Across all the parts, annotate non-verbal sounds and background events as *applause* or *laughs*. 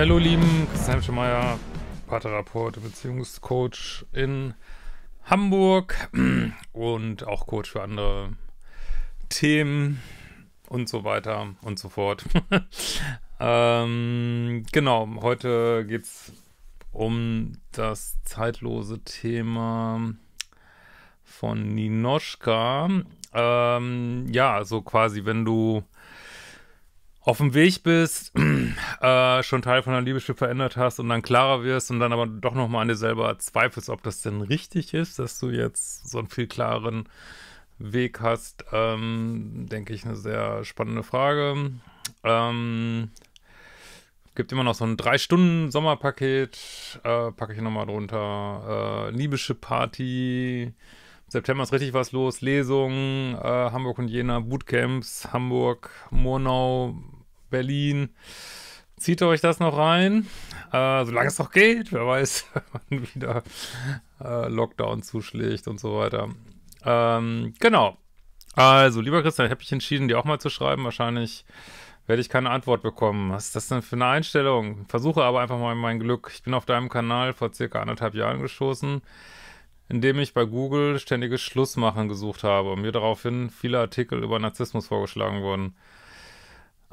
hallo lieben, Christian Hemschemeyer, Paartherapeut, Beziehungscoach in Hamburg *clears throat* und auch Coach für andere Themen und so weiter und so fort. *laughs* ähm, genau, heute geht es um das zeitlose Thema von Ninoschka. Ähm, ja, so quasi, wenn du auf dem Weg bist, *clears throat* äh, schon Teil von deinem Liebeschiff verändert hast und dann klarer wirst und dann aber doch nochmal an dir selber zweifelst, ob das denn richtig ist, dass du jetzt so einen viel klareren Weg hast, ähm, denke ich, eine sehr spannende Frage. Ähm, gibt immer noch so ein 3-Stunden-Sommerpaket, äh, packe ich nochmal drunter. Äh, Liebische Party. September ist richtig was los. Lesungen, äh, Hamburg und Jena, Bootcamps, Hamburg, Murnau, Berlin. Zieht euch das noch rein, äh, solange es noch geht. Wer weiß, *laughs* wann wieder äh, Lockdown zuschlägt und so weiter. Ähm, genau. Also, lieber Christian, ich habe mich entschieden, dir auch mal zu schreiben. Wahrscheinlich werde ich keine Antwort bekommen. Was ist das denn für eine Einstellung? Versuche aber einfach mal mein Glück. Ich bin auf deinem Kanal vor circa anderthalb Jahren gestoßen, indem ich bei Google ständiges Schlussmachen gesucht habe und mir daraufhin viele Artikel über Narzissmus vorgeschlagen wurden.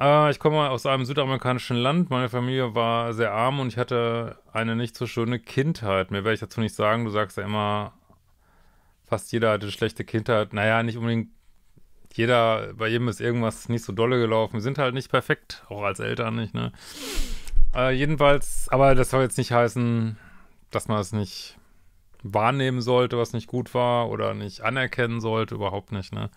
Äh, ich komme aus einem südamerikanischen Land. Meine Familie war sehr arm und ich hatte eine nicht so schöne Kindheit. Mehr werde ich dazu nicht sagen. Du sagst ja immer, fast jeder hatte eine schlechte Kindheit. Naja, nicht unbedingt jeder, bei jedem ist irgendwas nicht so dolle gelaufen. Wir sind halt nicht perfekt, auch als Eltern nicht, ne? Äh, jedenfalls, aber das soll jetzt nicht heißen, dass man es nicht wahrnehmen sollte, was nicht gut war oder nicht anerkennen sollte, überhaupt nicht, ne?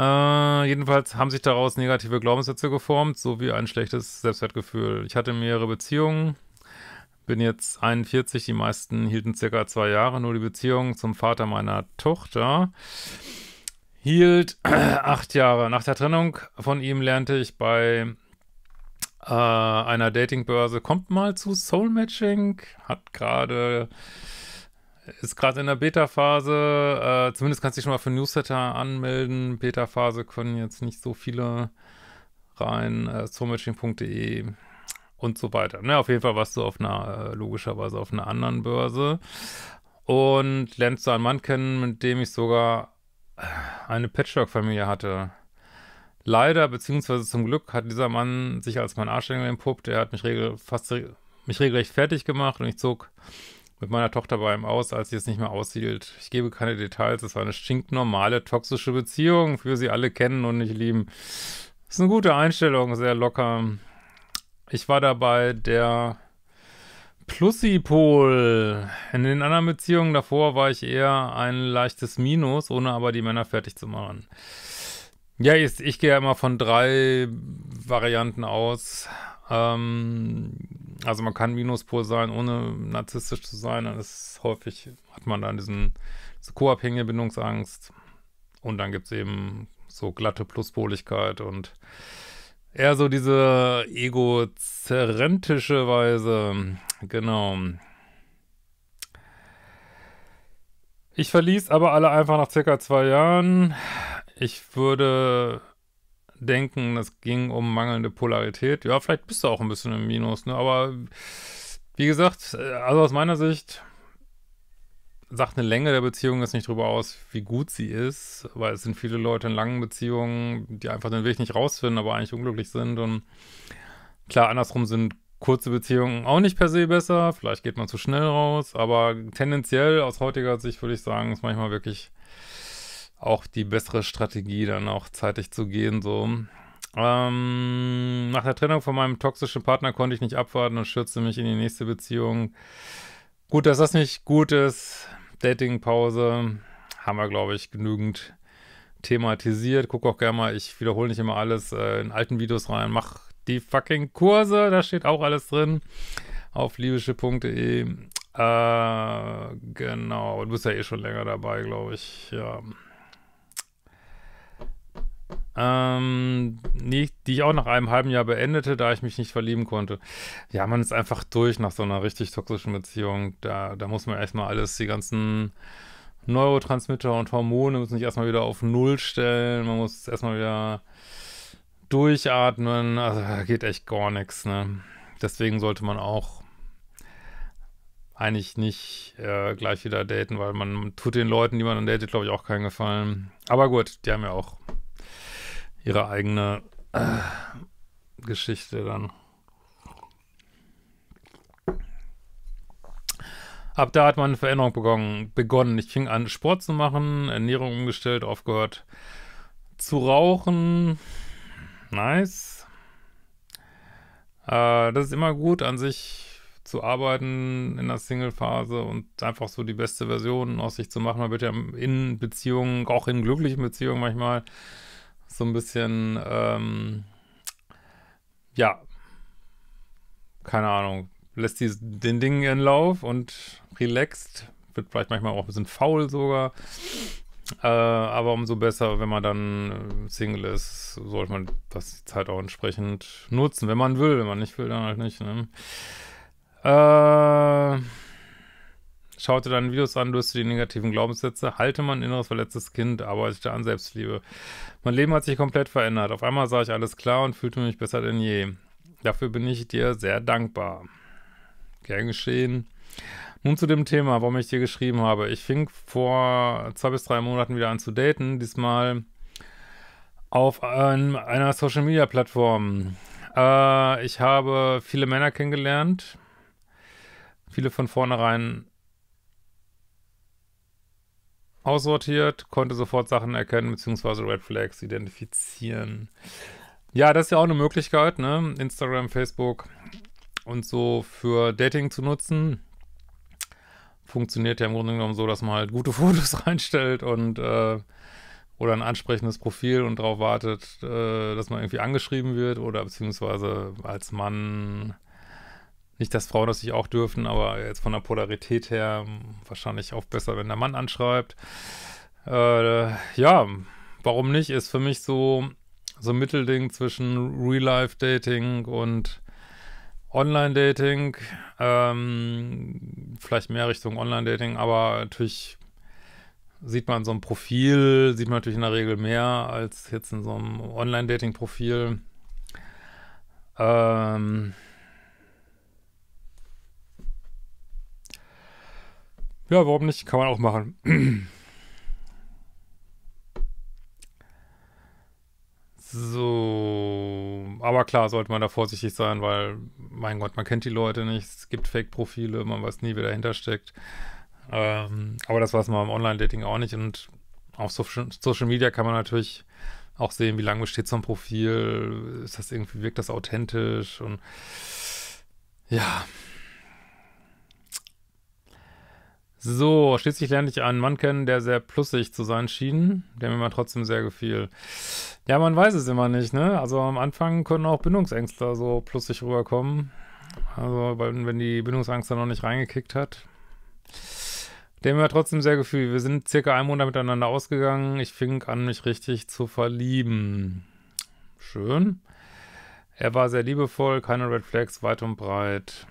Äh, jedenfalls haben sich daraus negative Glaubenssätze geformt, sowie ein schlechtes Selbstwertgefühl. Ich hatte mehrere Beziehungen, bin jetzt 41, die meisten hielten circa zwei Jahre, nur die Beziehung zum Vater meiner Tochter hielt äh, *clears throat* acht Jahre. Nach der Trennung von ihm lernte ich bei äh, einer Datingbörse, kommt mal zu Soul Matching, hat gerade ist gerade in der Beta-Phase. Äh, zumindest kannst du dich schon mal für Newsletter anmelden. Beta-Phase können jetzt nicht so viele rein. Äh, Soulmatching.de und so weiter. Ne, auf jeden Fall warst du auf einer, äh, logischerweise auf einer anderen Börse. Und lernst du einen Mann kennen, mit dem ich sogar äh, eine Patchwork-Familie hatte. Leider, beziehungsweise zum Glück, hat dieser Mann sich als mein Arschengel entpuppt. Er hat mich, regel fast, mich regelrecht fertig gemacht und ich zog mit meiner Tochter bei ihm aus, als sie es nicht mehr aushielt. Ich gebe keine Details, es war eine stinknormale, toxische Beziehung, für sie alle kennen und nicht lieben. Das ist eine gute Einstellung, sehr locker. Ich war dabei der Plusipol. In den anderen Beziehungen davor war ich eher ein leichtes Minus, ohne aber die Männer fertig zu machen. Ja, ich, ich gehe immer von drei Varianten aus. Ähm, also man kann Minuspol sein, ohne narzisstisch zu sein. Dann ist häufig, hat man dann diesen diese co-abhängige Bindungsangst. Und dann gibt es eben so glatte Pluspoligkeit und eher so diese egozerentische Weise. Genau. Ich verließ aber alle einfach nach circa zwei Jahren. Ich würde denken, es ging um mangelnde Polarität. Ja, vielleicht bist du auch ein bisschen im Minus, ne? Aber wie gesagt, also aus meiner Sicht sagt eine Länge der Beziehung jetzt nicht drüber aus, wie gut sie ist, weil es sind viele Leute in langen Beziehungen, die einfach den Weg nicht rausfinden, aber eigentlich unglücklich sind. Und klar, andersrum sind kurze Beziehungen auch nicht per se besser. Vielleicht geht man zu schnell raus, aber tendenziell aus heutiger Sicht würde ich sagen, ist manchmal wirklich auch die bessere Strategie, dann auch zeitig zu gehen. So. Ähm, nach der Trennung von meinem toxischen Partner konnte ich nicht abwarten und schürze mich in die nächste Beziehung. Gut, dass das nicht gut ist. Datingpause haben wir, glaube ich, genügend thematisiert. Guck auch gerne mal, ich wiederhole nicht immer alles äh, in alten Videos rein. Mach die fucking Kurse, da steht auch alles drin. Auf liebische.de. Äh, genau, du bist ja eh schon länger dabei, glaube ich. Ja. Ähm, die ich auch nach einem halben Jahr beendete, da ich mich nicht verlieben konnte. Ja, man ist einfach durch nach so einer richtig toxischen Beziehung. Da, da muss man erstmal alles, die ganzen Neurotransmitter und Hormone müssen sich erstmal wieder auf Null stellen. Man muss erstmal wieder durchatmen. Also da geht echt gar nichts, ne? Deswegen sollte man auch eigentlich nicht äh, gleich wieder daten, weil man tut den Leuten, die man dann datet, glaube ich, auch keinen Gefallen. Aber gut, die haben ja auch ihre eigene äh, Geschichte dann. Ab da hat meine Veränderung begonnen, begonnen. Ich fing an, Sport zu machen, Ernährung umgestellt, aufgehört zu rauchen. Nice. Äh, das ist immer gut, an sich zu arbeiten in der Single-Phase und einfach so die beste Version aus sich zu machen. Man wird ja in Beziehungen, auch in glücklichen Beziehungen manchmal, so ein bisschen, ähm, ja, keine Ahnung, lässt die, den Dingen ihren Lauf und relaxt, wird vielleicht manchmal auch ein bisschen faul sogar. Äh, aber umso besser, wenn man dann äh, Single ist, sollte man das die Zeit auch entsprechend nutzen, wenn man will. Wenn man nicht will, dann halt nicht. Ne? Äh. Schau dir deine Videos an, löst die negativen Glaubenssätze. Halte mein inneres verletztes Kind, arbeite ich da an Selbstliebe. Mein Leben hat sich komplett verändert. Auf einmal sah ich alles klar und fühlte mich besser denn je. Dafür bin ich dir sehr dankbar. Gern geschehen. Nun zu dem Thema, warum ich dir geschrieben habe. Ich fing vor zwei bis drei Monaten wieder an zu daten. Diesmal auf ein, einer Social Media Plattform. Äh, ich habe viele Männer kennengelernt. Viele von vornherein aussortiert, konnte sofort Sachen erkennen, beziehungsweise Red Flags identifizieren. Ja, das ist ja auch eine Möglichkeit, ne? Instagram, Facebook und so für Dating zu nutzen. Funktioniert ja im Grunde genommen so, dass man halt gute *laughs* Fotos reinstellt und äh, oder ein ansprechendes Profil und darauf wartet, äh, dass man irgendwie angeschrieben wird oder beziehungsweise als Mann nicht, dass Frauen das nicht auch dürfen, aber jetzt von der Polarität her hm, wahrscheinlich auch besser, wenn der Mann anschreibt. Äh, ja, warum nicht? Ist für mich so so ein Mittelding zwischen Real-Life-Dating und Online-Dating. Ähm, vielleicht mehr Richtung Online-Dating, aber natürlich sieht man so ein Profil, sieht man natürlich in der Regel mehr als jetzt in so einem Online-Dating-Profil. Ähm, Ja, warum nicht? Kann man auch machen. So, aber klar sollte man da vorsichtig sein, weil, mein Gott, man kennt die Leute nicht, es gibt Fake-Profile, man weiß nie, wer dahinter steckt. Ähm, aber das weiß man im Online-Dating auch nicht und auf Social, Media kann man natürlich auch sehen, wie lange besteht so ein Profil, ist das irgendwie, wirkt das authentisch und ja, So, schließlich lernte ich einen Mann kennen, der sehr plussig zu sein schien, der mir mal trotzdem sehr gefiel. Ja, man weiß es immer nicht, ne? Also am Anfang können auch Bindungsängstler so plussig rüberkommen. Also wenn die Bindungsangst da noch nicht reingekickt hat. Der mir trotzdem sehr gefiel. Wir sind circa einen Monat miteinander ausgegangen. Ich fing an, mich richtig zu verlieben. Schön. Er war sehr liebevoll, keine Red Flags, weit und breit.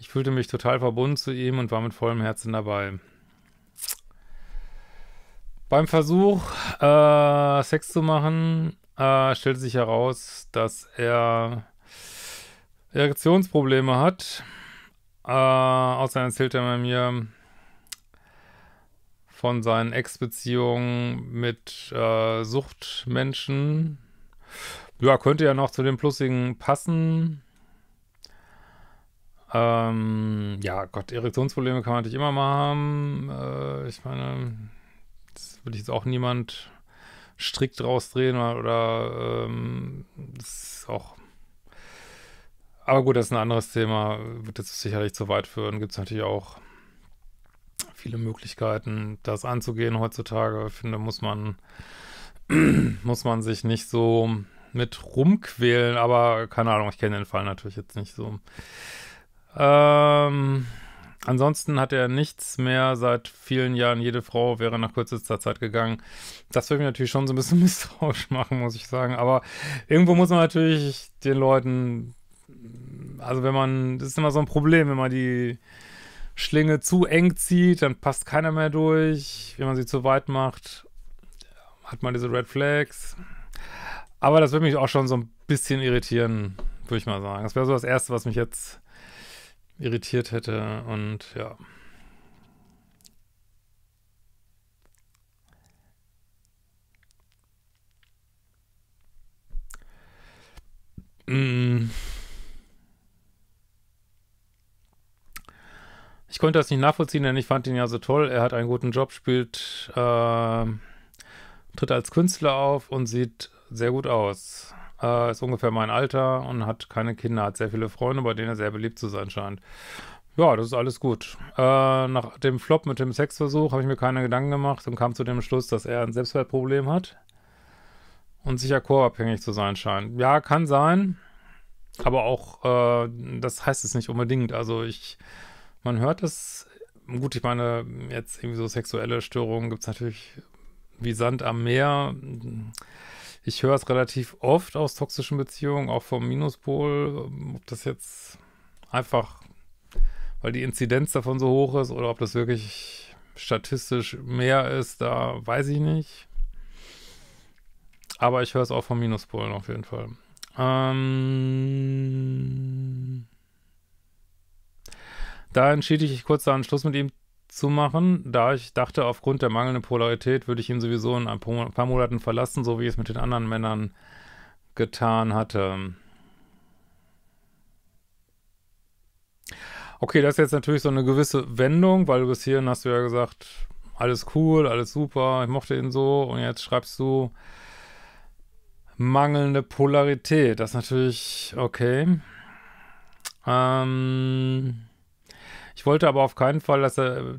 Ich fühlte mich total verbunden zu ihm und war mit vollem Herzen dabei. Beim Versuch, äh, Sex zu machen, äh, stellte sich heraus, dass er Erektionsprobleme hat. Äh, außerdem erzählt er mir von seinen Ex-Beziehungen mit äh, Suchtmenschen. Ja, könnte ja noch zu den Plussigen passen. Ähm, ja, Gott, Erektionsprobleme kann man natürlich immer mal haben. Äh, ich meine, das würde ich jetzt auch niemand strikt rausdrehen oder, oder ähm, das ist auch. Aber gut, das ist ein anderes Thema. Wird jetzt sicherlich zu weit führen. Gibt es natürlich auch viele Möglichkeiten, das anzugehen heutzutage. Ich finde, muss man, *clears throat* muss man sich nicht so mit rumquälen, aber keine Ahnung, ich kenne den Fall natürlich jetzt nicht so. Ähm, ansonsten hat er nichts mehr seit vielen Jahren. Jede Frau wäre nach kürzester Zeit gegangen. Das würde mich natürlich schon so ein bisschen *laughs* misstrauisch machen, muss ich sagen. Aber irgendwo muss man natürlich den Leuten, also wenn man, das ist immer so ein Problem, wenn man die Schlinge zu eng zieht, dann passt keiner mehr durch. Wenn man sie zu weit macht, hat man diese Red Flags. Aber das würde mich auch schon so ein bisschen irritieren, würde ich mal sagen. Das wäre so das Erste, was mich jetzt irritiert hätte und ja. Mm. Ich konnte das nicht nachvollziehen, denn ich fand ihn ja so toll. Er hat einen guten Job, spielt, äh, tritt als Künstler auf und sieht sehr gut aus äh, ist ungefähr mein Alter und hat keine Kinder, hat sehr viele Freunde, bei denen er sehr beliebt zu sein scheint. Ja, das ist alles gut. Äh, nach dem Flop mit dem Sexversuch habe ich mir keine Gedanken gemacht und kam zu dem Schluss, dass er ein Selbstwertproblem hat und sicher chorabhängig zu sein scheint. Ja, kann sein, aber auch äh, das heißt es nicht unbedingt. Also ich, man hört es, gut, ich meine, jetzt irgendwie so sexuelle Störungen gibt es natürlich wie Sand am Meer ich höre es relativ oft aus toxischen Beziehungen, auch vom Minuspol, ähm, ob das jetzt einfach, weil die Inzidenz davon so hoch ist oder ob das wirklich statistisch mehr ist, da weiß ich nicht. Aber ich höre es auch vom Minuspolen auf jeden Fall. Ähm, da entschied ich kurz da Schluss mit ihm zu machen, da ich dachte, aufgrund der mangelnden Polarität würde ich ihn sowieso in ein paar Monaten verlassen, so wie ich es mit den anderen Männern getan hatte. Okay, das ist jetzt natürlich so eine gewisse Wendung, weil du bis hierhin hast du ja gesagt, alles cool, alles super, ich mochte ihn so und jetzt schreibst du mangelnde Polarität. Das ist natürlich okay. Ähm ich wollte aber auf keinen Fall, dass er,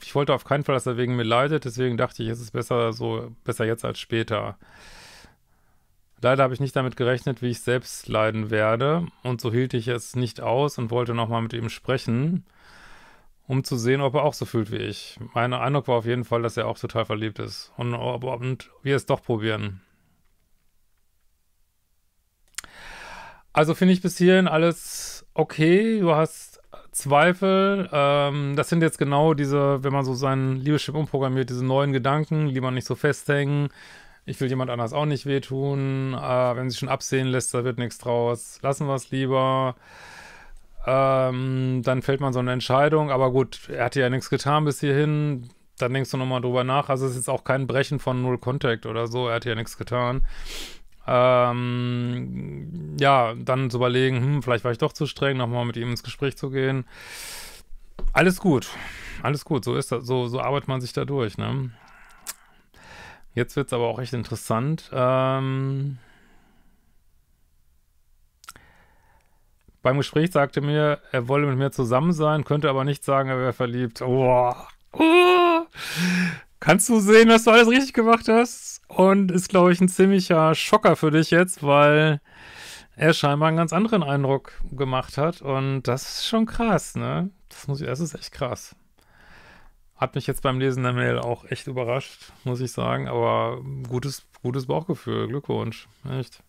ich wollte auf keinen Fall, dass er wegen mir leidet, deswegen dachte ich, es ist besser so, besser jetzt als später. Leider habe ich nicht damit gerechnet, wie ich selbst leiden werde, und so hielt ich es nicht aus und wollte nochmal mit ihm sprechen, um zu sehen, ob er auch so fühlt wie ich. Mein Eindruck war auf jeden Fall, dass er auch total verliebt ist und, und wir es doch probieren. Also finde ich bis hierhin alles okay. Du hast Zweifel. Ähm, das sind jetzt genau diese, wenn man so seinen Liebeschip umprogrammiert, diese neuen Gedanken, lieber nicht so festhängen. Ich will jemand anders auch nicht wehtun. Äh, wenn sie schon absehen lässt, da wird nichts draus. Lassen wir es lieber. Ähm, dann fällt man so eine Entscheidung. Aber gut, er hat ja nichts getan bis hierhin. Dann denkst du nochmal drüber nach. Also es ist jetzt auch kein Brechen von Null Contact oder so. Er hat ja nichts getan. Ähm, ja, dann zu überlegen, hm, vielleicht war ich doch zu streng, nochmal mit ihm ins Gespräch zu gehen. Alles gut, alles gut, so ist das, so, so arbeitet man sich da durch, ne? Jetzt wird es aber auch echt interessant. Ähm, beim Gespräch sagte mir, er wolle mit mir zusammen sein, könnte aber nicht sagen, er wäre verliebt. Oh. Oh. Kannst du sehen, dass du alles richtig gemacht hast? und ist, glaube ich, ein ziemlicher Schocker für dich jetzt, weil er scheinbar einen ganz anderen Eindruck gemacht hat. Und das ist schon krass, ne? Das, muss ich, das ist echt krass. Hat mich jetzt beim Lesen der Mail auch echt überrascht, muss ich sagen. Aber gutes, gutes Bauchgefühl. Glückwunsch. Echt.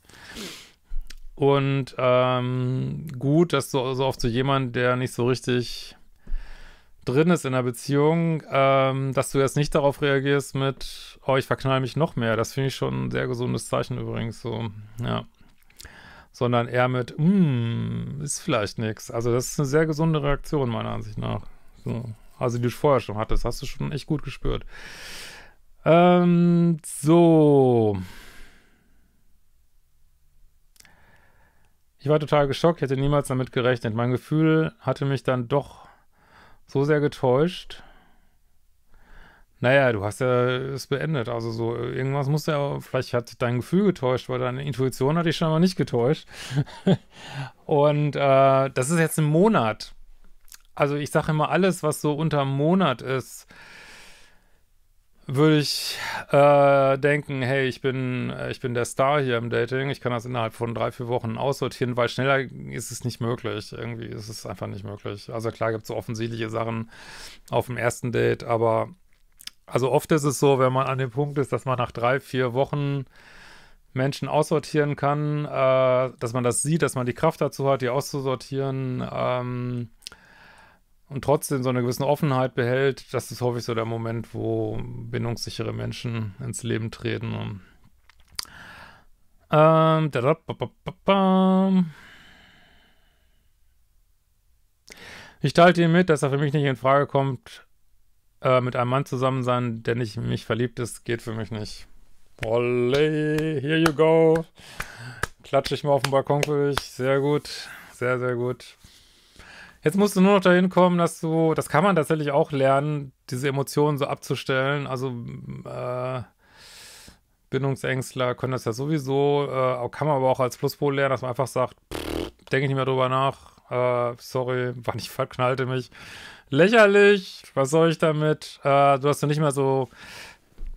Und ähm, gut, dass so, so oft so jemand, der nicht so richtig drin ist in der Beziehung, ähm, dass du erst nicht darauf reagierst mit, oh, ich verknall mich noch mehr. Das finde ich schon ein sehr gesundes Zeichen übrigens, so, ja. Sondern eher mit, hm, ist vielleicht nichts. Also das ist eine sehr gesunde Reaktion meiner Ansicht nach. So. Also die du vorher schon hattest, hast du schon echt gut gespürt. Ähm, so. Ich war total geschockt, hätte niemals damit gerechnet. Mein Gefühl hatte mich dann doch so sehr getäuscht. Naja, du hast ja es beendet. Also so, irgendwas muss ja, vielleicht hat dein Gefühl getäuscht, weil deine Intuition hat dich schon mal nicht getäuscht. *laughs* Und äh, das ist jetzt ein Monat. Also ich sage immer, alles, was so unter einem Monat ist, würde ich äh, denken, hey, ich bin, äh, ich bin der Star hier im Dating, ich kann das innerhalb von drei, vier Wochen aussortieren, weil schneller ist es nicht möglich. Irgendwie ist es einfach nicht möglich. Also klar gibt es so offensichtliche Sachen auf dem ersten Date, aber also oft ist es so, wenn man an dem Punkt ist, dass man nach drei, vier Wochen Menschen aussortieren kann, äh, dass man das sieht, dass man die Kraft dazu hat, die auszusortieren, ähm, und trotzdem so eine gewisse Offenheit behält, das ist häufig so der Moment, wo bindungssichere Menschen ins Leben treten. Ähm, Ich teilte ihm mit, dass er für mich nicht in Frage kommt, äh, mit einem Mann zusammen sein, der nicht in mich verliebt ist, geht für mich nicht. Olle, here you go. Klatsche ich mal auf den Balkon für dich. Sehr gut. Sehr, sehr gut. Jetzt musst du nur noch dahin kommen, dass du, das kann man tatsächlich auch lernen, diese Emotionen so abzustellen. Also mm, äh, Bindungsängstler können das ja sowieso, äh, kann man aber auch als Pluspol lernen, dass man einfach sagt, denke ich nicht mehr drüber nach, äh, sorry, war nicht verknallte mich. Lächerlich, was soll ich damit? Äh, du hast ja nicht mehr so,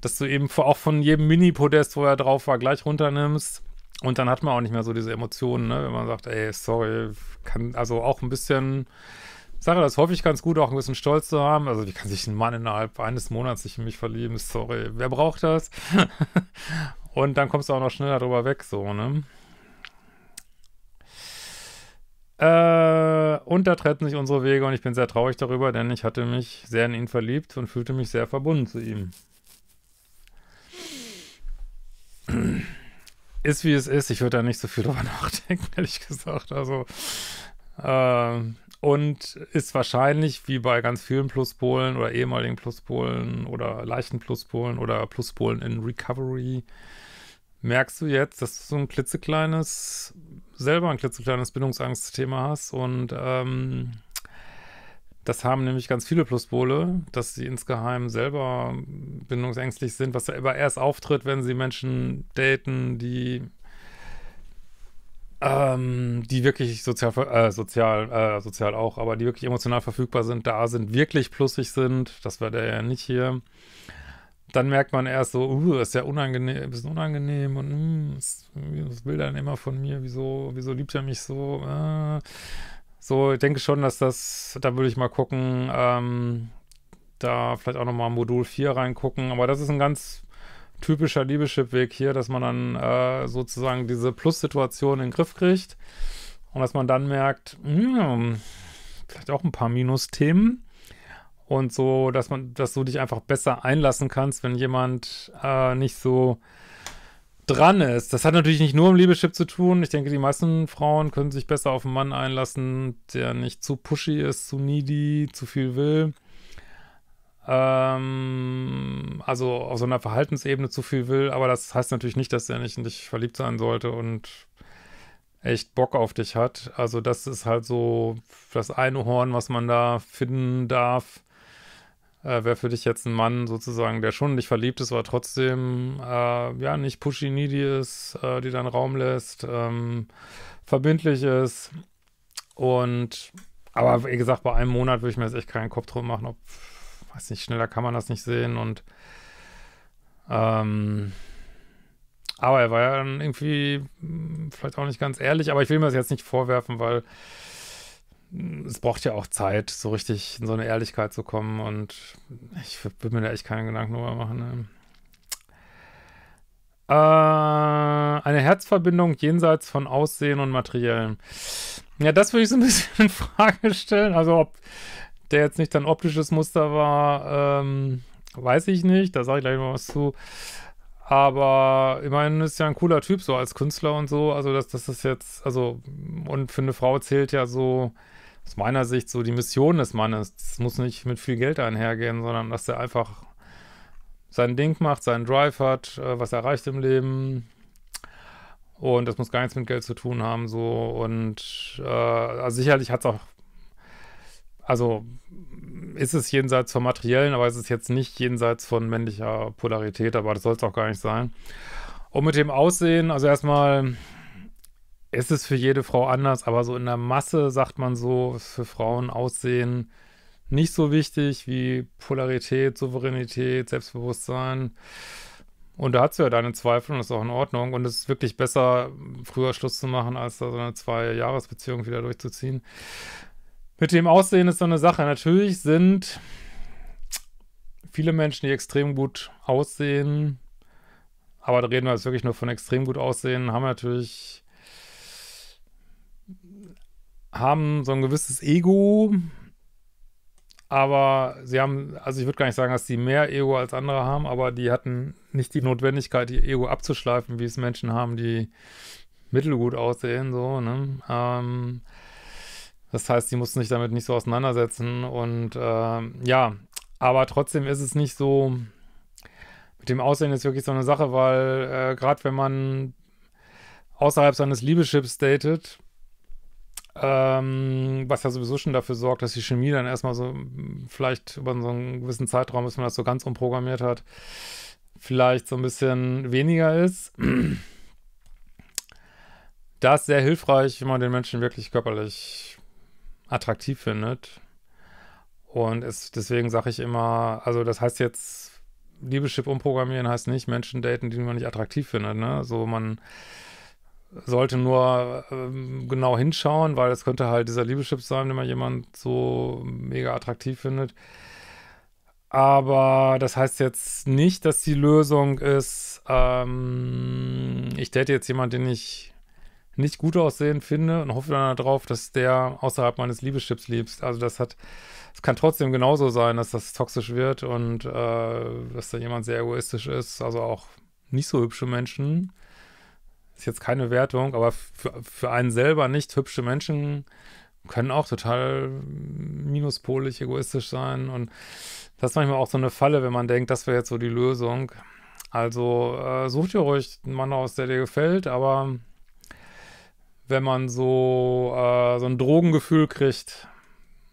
dass du eben auch von jedem Mini-Podest, wo er drauf war, gleich runternimmst. Und dann hat man auch nicht mehr so diese Emotionen, ne? wenn man sagt, ey, sorry, kann, also auch ein bisschen, sage das häufig ganz gut, auch ein bisschen Stolz zu haben. Also, wie kann sich ein Mann innerhalb eines Monats sich in mich verlieben? Sorry, wer braucht das? *laughs* Und dann kommst du auch noch schneller drüber weg, so, ne? Äh, und da treten sich unsere Wege und ich bin sehr traurig darüber, denn ich hatte mich sehr in ihn verliebt und fühlte mich sehr verbunden zu ihm ist wie es ist. Ich würde da nicht so viel drüber *laughs* nachdenken, ehrlich gesagt. Also, ähm, und ist wahrscheinlich wie bei ganz vielen Pluspolen oder ehemaligen Pluspolen oder leichten Pluspolen oder Pluspolen in Recovery, merkst du jetzt, dass du so ein klitzekleines, selber ein klitzekleines Bindungsangstthema hast und ähm, das haben nämlich ganz viele Pluspole, dass sie insgeheim selber bindungsängstlich sind, was ja immer erst auftritt, wenn sie Menschen daten, die ähm, die wirklich sozial, äh, sozial, äh, sozial auch, aber die wirklich emotional verfügbar sind, da sind, wirklich plussig sind, das war der ja nicht hier, dann merkt man erst so, uh, ist ja unangenehm, ein bisschen unangenehm und uh, was will er denn immer von mir, wieso, wieso liebt er mich so, äh, so, ich denke schon, dass das, da würde ich mal gucken, ähm, da vielleicht auch nochmal Modul 4 reingucken. Aber das ist ein ganz typischer Liebeschip-Weg hier, dass man dann äh, sozusagen diese Plus-Situation in den Griff kriegt und dass man dann merkt, mh, hm, vielleicht auch ein paar Minus-Themen und so, dass man, dass du dich einfach besser einlassen kannst, wenn jemand äh, nicht so dran ist. Das hat natürlich nicht nur mit Liebeschip zu tun. Ich denke, die meisten Frauen können sich besser auf einen Mann einlassen, der nicht zu pushy ist, zu needy, zu viel will. Ähm, also auf so einer Verhaltensebene zu viel will. Aber das heißt natürlich nicht, dass er nicht in dich verliebt sein sollte und echt Bock auf dich hat. Also das ist halt so das eine Horn, was man da finden darf äh, wäre für dich jetzt ein Mann sozusagen, der schon nicht verliebt ist, aber trotzdem äh, ja nicht pushy needy ist, äh, die deinen Raum lässt, ähm, verbindlich ist. Und aber wie gesagt, bei einem Monat würde ich mir jetzt echt keinen Kopf drum machen, ob, weiß nicht, schneller kann man das nicht sehen und ähm, aber er war ja dann irgendwie hm, vielleicht auch nicht ganz ehrlich, aber ich will mir das jetzt nicht vorwerfen, weil es braucht ja auch Zeit, so richtig in so eine Ehrlichkeit zu kommen und ich würde mir da echt keinen Gedanken drüber machen. Ne? Äh, eine Herzverbindung jenseits von Aussehen und Materiellen. Ja, das würde ich so ein *laughs* bisschen in Frage stellen. Also ob der jetzt nicht ein optisches Muster war, ähm, weiß ich nicht. Da sage ich gleich mal was zu. Aber ich immerhin ist ja ein cooler Typ so als Künstler und so. Also dass das ist jetzt, also und für eine Frau zählt ja so aus meiner Sicht so die Mission des Mannes. Das muss nicht mit viel Geld einhergehen, sondern dass er einfach sein Ding macht, seinen Drive hat, äh, was er erreicht im Leben. Und das muss gar nichts mit Geld zu tun haben, so. Und äh, also sicherlich hat es auch, also ist es jenseits von materiellen, aber es ist jetzt nicht jenseits von männlicher Polarität, aber das soll es auch gar nicht sein. Und mit dem Aussehen, also erstmal, ist es für jede Frau anders, aber so in der Masse sagt man so, ist für Frauen Aussehen nicht so wichtig wie Polarität, Souveränität, Selbstbewusstsein. Und da hast du ja deine Zweifel und das ist auch in Ordnung. Und es ist wirklich besser, früher Schluss zu machen, als da so eine Zwei-Jahres-Beziehung wieder durchzuziehen. Mit dem Aussehen ist so eine Sache. Natürlich sind viele Menschen, die extrem gut aussehen, aber da reden wir jetzt wirklich nur von extrem gut aussehen, haben natürlich haben so ein gewisses Ego, aber sie haben, also ich würde gar nicht sagen, dass sie mehr Ego als andere haben, aber die hatten nicht die Notwendigkeit, ihr Ego abzuschleifen, wie es Menschen haben, die mittelgut aussehen, so, ne? Ähm, das heißt, sie mussten sich damit nicht so auseinandersetzen und äh, ja, aber trotzdem ist es nicht so, mit dem Aussehen ist wirklich so eine Sache, weil äh, gerade wenn man außerhalb seines Liebeschips datet, ähm, was ja sowieso schon dafür sorgt, dass die Chemie dann erstmal so vielleicht über so einen gewissen Zeitraum, bis man das so ganz umprogrammiert hat, vielleicht so ein bisschen weniger ist. *clears throat* Da ist sehr hilfreich, wenn man den Menschen wirklich körperlich attraktiv findet. Und es, deswegen sage ich immer, also das heißt jetzt, Liebeschip umprogrammieren heißt nicht Menschen daten, die man nicht attraktiv findet. Ne? So man sollte nur ähm, genau hinschauen, weil es könnte halt dieser Liebeschip sein, wenn man jemand so mega attraktiv findet. Aber das heißt jetzt nicht, dass die Lösung ist, ähm, ich date jetzt jemanden, den ich nicht gut aussehen finde und hoffe dann darauf, dass der außerhalb meines Liebeschips liebst. Also das hat, es kann trotzdem genauso sein, dass das toxisch wird und äh, dass da jemand sehr egoistisch ist, also auch nicht so hübsche Menschen ist jetzt keine Wertung, aber für, für einen selber nicht hübsche Menschen können auch total mm, minuspolig, egoistisch sein. Und das ist manchmal auch so eine Falle, wenn man denkt, das wäre jetzt so die Lösung. Also äh, sucht ihr ruhig einen Mann aus, der dir gefällt, aber wenn man so, äh, so ein Drogengefühl kriegt,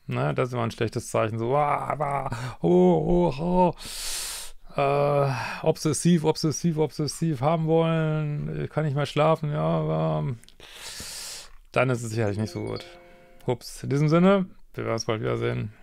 ne, das ist immer ein schlechtes Zeichen. So, ah, ah, oh, oh, oh äh, obsessiv, obsessiv, obsessiv haben wollen, kann nicht mehr schlafen, ja, aber dann ist es sicherlich nicht so gut. Ups, in diesem Sinne, wir werden uns bald wiedersehen.